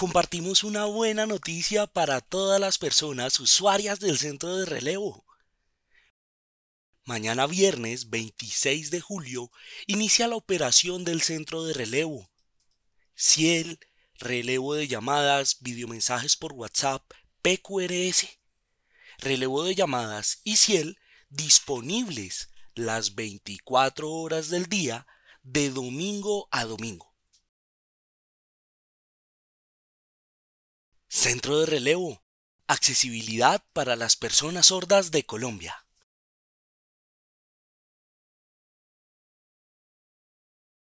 compartimos una buena noticia para todas las personas usuarias del centro de relevo. Mañana viernes 26 de julio inicia la operación del centro de relevo. Ciel, relevo de llamadas, videomensajes por WhatsApp, PQRS. Relevo de llamadas y Ciel disponibles las 24 horas del día de domingo a domingo. Centro de Relevo. Accesibilidad para las personas sordas de Colombia.